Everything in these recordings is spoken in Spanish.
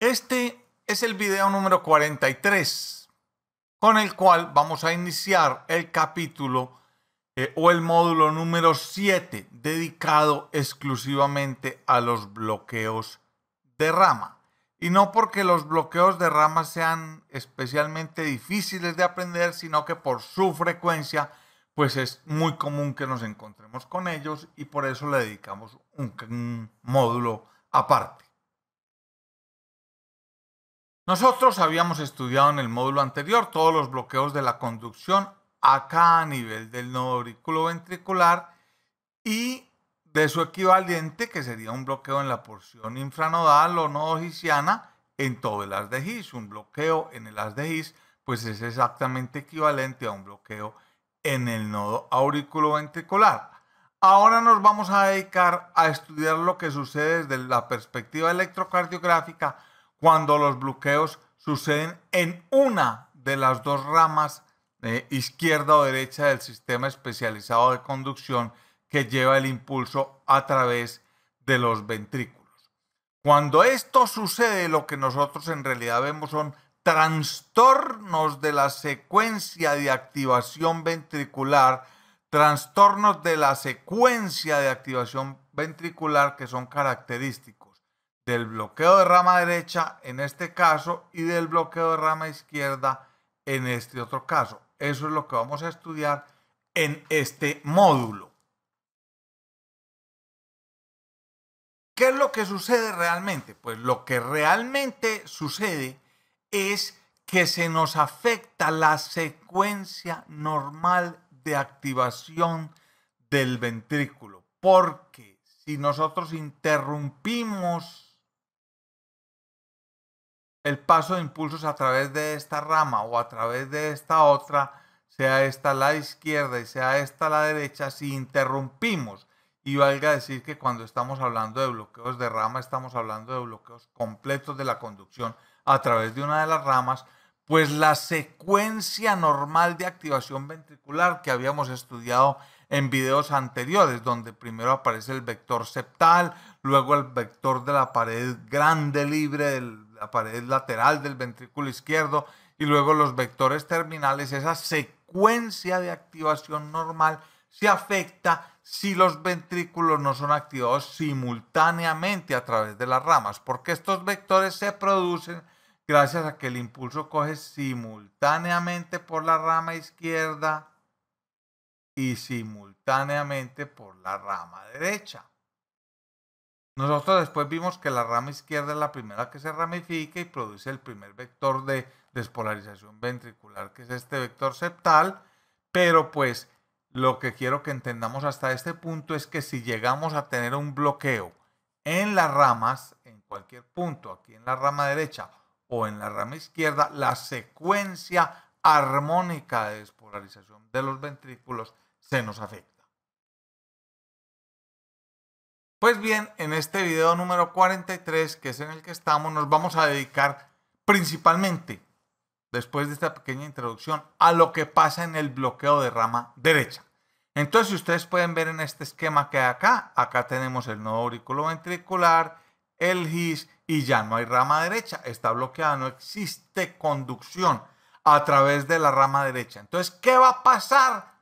Este es el video número 43, con el cual vamos a iniciar el capítulo eh, o el módulo número 7, dedicado exclusivamente a los bloqueos de rama. Y no porque los bloqueos de rama sean especialmente difíciles de aprender, sino que por su frecuencia, pues es muy común que nos encontremos con ellos y por eso le dedicamos un módulo aparte. Nosotros habíamos estudiado en el módulo anterior todos los bloqueos de la conducción acá a nivel del nodo ventricular y de su equivalente, que sería un bloqueo en la porción infranodal o nodo hisiana en todo el as de His. Un bloqueo en el as de His, pues es exactamente equivalente a un bloqueo en el nodo auriculoventricular. Ahora nos vamos a dedicar a estudiar lo que sucede desde la perspectiva electrocardiográfica cuando los bloqueos suceden en una de las dos ramas izquierda o derecha del sistema especializado de conducción que lleva el impulso a través de los ventrículos. Cuando esto sucede, lo que nosotros en realidad vemos son trastornos de la secuencia de activación ventricular, trastornos de la secuencia de activación ventricular que son características del bloqueo de rama derecha en este caso y del bloqueo de rama izquierda en este otro caso. Eso es lo que vamos a estudiar en este módulo. ¿Qué es lo que sucede realmente? Pues lo que realmente sucede es que se nos afecta la secuencia normal de activación del ventrículo, porque si nosotros interrumpimos el paso de impulsos a través de esta rama o a través de esta otra, sea esta la izquierda y sea esta la derecha, si interrumpimos, y valga decir que cuando estamos hablando de bloqueos de rama, estamos hablando de bloqueos completos de la conducción a través de una de las ramas, pues la secuencia normal de activación ventricular que habíamos estudiado en videos anteriores, donde primero aparece el vector septal, luego el vector de la pared grande libre del la pared lateral del ventrículo izquierdo y luego los vectores terminales, esa secuencia de activación normal se afecta si los ventrículos no son activados simultáneamente a través de las ramas, porque estos vectores se producen gracias a que el impulso coge simultáneamente por la rama izquierda y simultáneamente por la rama derecha. Nosotros después vimos que la rama izquierda es la primera que se ramifica y produce el primer vector de despolarización ventricular, que es este vector septal, pero pues lo que quiero que entendamos hasta este punto es que si llegamos a tener un bloqueo en las ramas, en cualquier punto, aquí en la rama derecha o en la rama izquierda, la secuencia armónica de despolarización de los ventrículos se nos afecta. Pues bien, en este video número 43, que es en el que estamos, nos vamos a dedicar principalmente, después de esta pequeña introducción, a lo que pasa en el bloqueo de rama derecha. Entonces, ustedes pueden ver en este esquema que hay acá, acá tenemos el nodo auriculoventricular, el GIS y ya no hay rama derecha, está bloqueada, no existe conducción a través de la rama derecha. Entonces, ¿qué va a pasar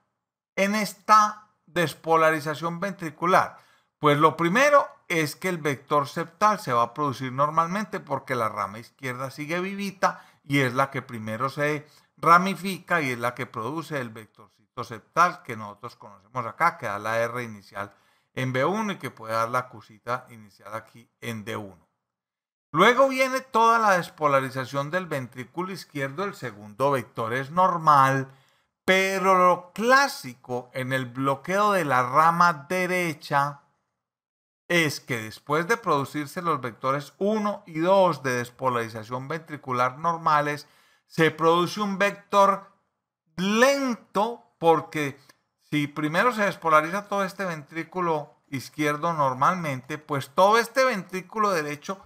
en esta despolarización ventricular? Pues lo primero es que el vector septal se va a producir normalmente porque la rama izquierda sigue vivita y es la que primero se ramifica y es la que produce el vectorcito septal que nosotros conocemos acá, que da la R inicial en B1 y que puede dar la cusita inicial aquí en D1. Luego viene toda la despolarización del ventrículo izquierdo, el segundo vector es normal, pero lo clásico en el bloqueo de la rama derecha es que después de producirse los vectores 1 y 2 de despolarización ventricular normales, se produce un vector lento porque si primero se despolariza todo este ventrículo izquierdo normalmente, pues todo este ventrículo derecho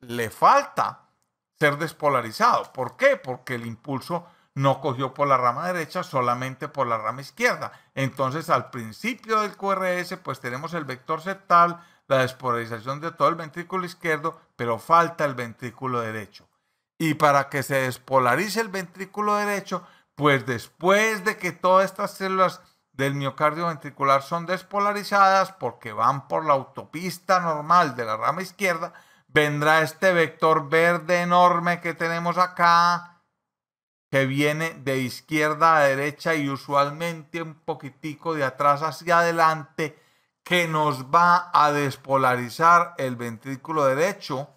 le falta ser despolarizado. ¿Por qué? Porque el impulso no cogió por la rama derecha, solamente por la rama izquierda. Entonces, al principio del QRS, pues tenemos el vector septal la despolarización de todo el ventrículo izquierdo, pero falta el ventrículo derecho. Y para que se despolarice el ventrículo derecho, pues después de que todas estas células del miocardio ventricular son despolarizadas porque van por la autopista normal de la rama izquierda, vendrá este vector verde enorme que tenemos acá, que viene de izquierda a derecha y usualmente un poquitico de atrás hacia adelante que nos va a despolarizar el ventrículo derecho,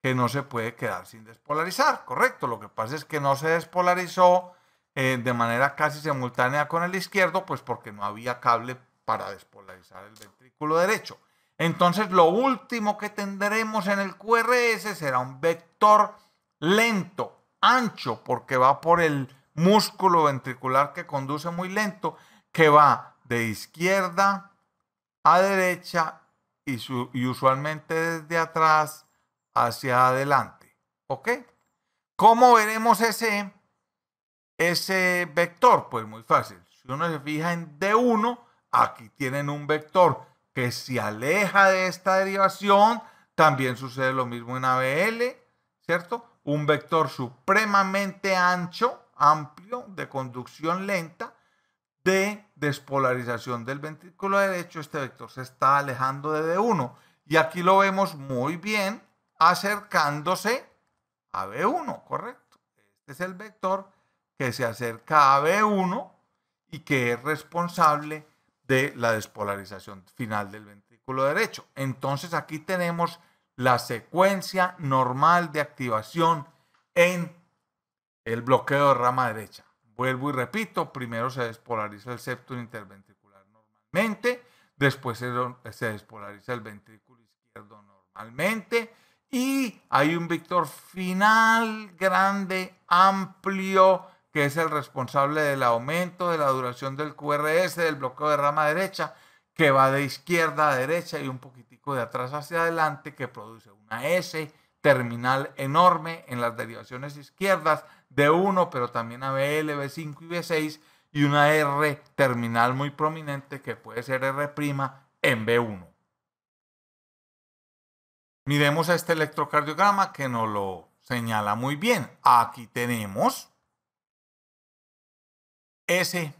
que no se puede quedar sin despolarizar, correcto. Lo que pasa es que no se despolarizó eh, de manera casi simultánea con el izquierdo, pues porque no había cable para despolarizar el ventrículo derecho. Entonces, lo último que tendremos en el QRS será un vector lento, ancho, porque va por el músculo ventricular que conduce muy lento, que va de izquierda a derecha y, usualmente desde atrás hacia adelante. ¿Ok? ¿Cómo veremos ese, ese vector? Pues muy fácil. Si uno se fija en D1, aquí tienen un vector que se aleja de esta derivación. También sucede lo mismo en ABL, ¿cierto? Un vector supremamente ancho, amplio, de conducción lenta, despolarización del ventrículo derecho, este vector se está alejando de D1. Y aquí lo vemos muy bien acercándose a B1, ¿correcto? Este es el vector que se acerca a B1 y que es responsable de la despolarización final del ventrículo derecho. Entonces aquí tenemos la secuencia normal de activación en el bloqueo de rama derecha. Vuelvo y repito, primero se despolariza el septo interventricular normalmente, después se, se despolariza el ventrículo izquierdo normalmente y hay un vector final grande, amplio, que es el responsable del aumento de la duración del QRS, del bloqueo de rama derecha, que va de izquierda a derecha y un poquitico de atrás hacia adelante, que produce una S terminal enorme en las derivaciones izquierdas, D1, pero también ABL, B5 y B6 y una R terminal muy prominente que puede ser R' en B1. Miremos a este electrocardiograma que nos lo señala muy bien. Aquí tenemos S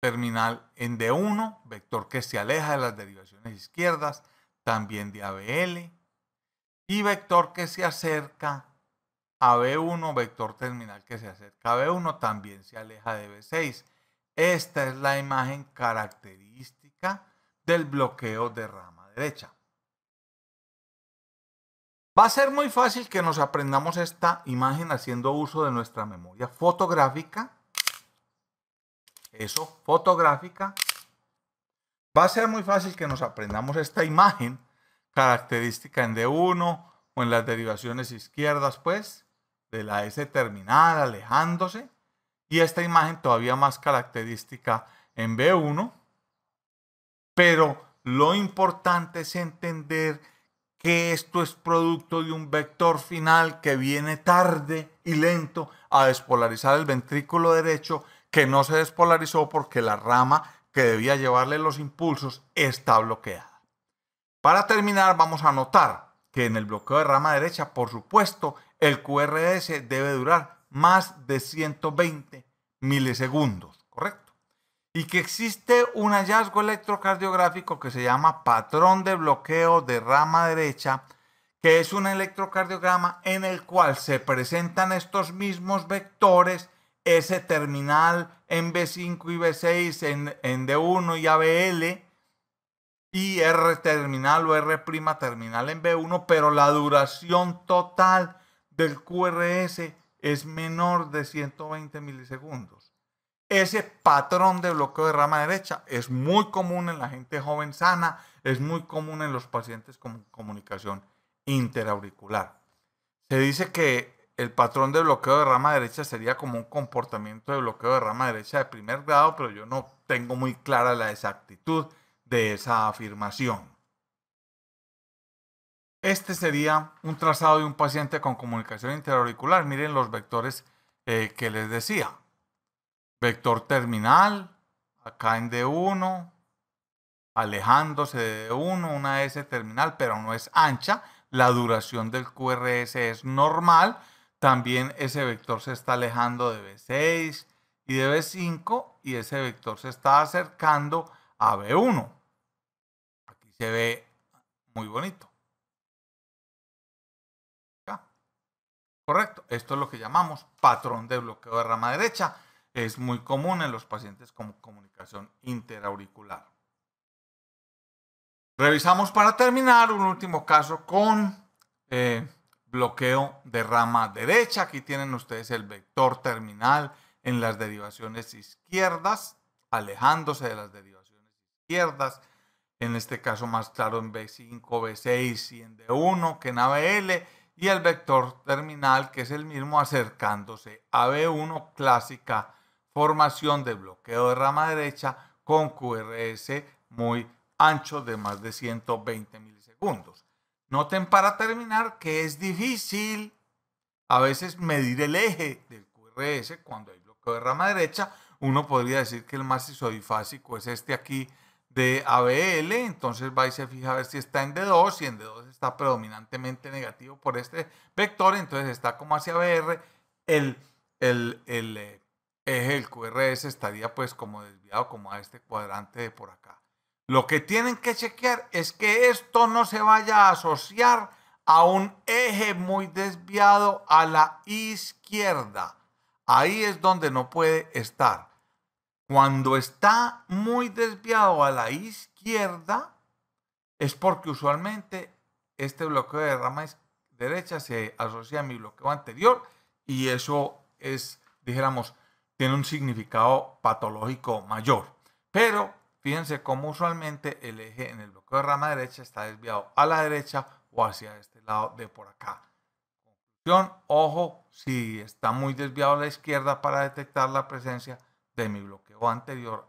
terminal en D1, vector que se aleja de las derivaciones izquierdas, también de ABL, y vector que se acerca a B1 vector terminal que se acerca a B1 también se aleja de B6. Esta es la imagen característica del bloqueo de rama derecha. Va a ser muy fácil que nos aprendamos esta imagen haciendo uso de nuestra memoria fotográfica. Eso, fotográfica. Va a ser muy fácil que nos aprendamos esta imagen característica en D1 o en las derivaciones izquierdas, pues de la S terminal alejándose y esta imagen todavía más característica en B1. Pero lo importante es entender que esto es producto de un vector final que viene tarde y lento a despolarizar el ventrículo derecho que no se despolarizó porque la rama que debía llevarle los impulsos está bloqueada. Para terminar vamos a notar que en el bloqueo de rama derecha, por supuesto, el QRS debe durar más de 120 milisegundos, ¿correcto? Y que existe un hallazgo electrocardiográfico que se llama patrón de bloqueo de rama derecha, que es un electrocardiograma en el cual se presentan estos mismos vectores, S terminal en B5 y B6, en, en D1 y ABL, y R terminal o R' terminal en B1, pero la duración total del QRS es menor de 120 milisegundos. Ese patrón de bloqueo de rama derecha es muy común en la gente joven sana, es muy común en los pacientes con comunicación interauricular. Se dice que el patrón de bloqueo de rama derecha sería como un comportamiento de bloqueo de rama derecha de primer grado, pero yo no tengo muy clara la exactitud de esa afirmación. Este sería un trazado de un paciente con comunicación interauricular. Miren los vectores eh, que les decía. Vector terminal, acá en D1, alejándose de D1, una S terminal, pero no es ancha. La duración del QRS es normal. También ese vector se está alejando de B6 y de B5 y ese vector se está acercando a B1. Aquí se ve muy bonito. Correcto, esto es lo que llamamos patrón de bloqueo de rama derecha. Es muy común en los pacientes con comunicación interauricular. Revisamos para terminar un último caso con eh, bloqueo de rama derecha. Aquí tienen ustedes el vector terminal en las derivaciones izquierdas, alejándose de las derivaciones izquierdas. En este caso más claro en B5, B6 y en D1 que en ABL y el vector terminal que es el mismo acercándose a B1 clásica formación de bloqueo de rama derecha con QRS muy ancho de más de 120 milisegundos. Noten para terminar que es difícil a veces medir el eje del QRS cuando hay bloqueo de rama derecha. Uno podría decir que el más isodifásico es este aquí de ABL, entonces va y se fija a ver si está en D2, y en D2 está predominantemente negativo por este vector, entonces está como hacia BR, el, el, el eh, eje QRS estaría pues como desviado como a este cuadrante de por acá. Lo que tienen que chequear es que esto no se vaya a asociar a un eje muy desviado a la izquierda. Ahí es donde no puede estar. Cuando está muy desviado a la izquierda, es porque usualmente este bloqueo de rama derecha se asocia a mi bloqueo anterior y eso es, dijéramos, tiene un significado patológico mayor. Pero fíjense cómo usualmente el eje en el bloqueo de rama derecha está desviado a la derecha o hacia este lado de por acá. Conclusión, ojo, si está muy desviado a la izquierda para detectar la presencia de mi bloqueo anterior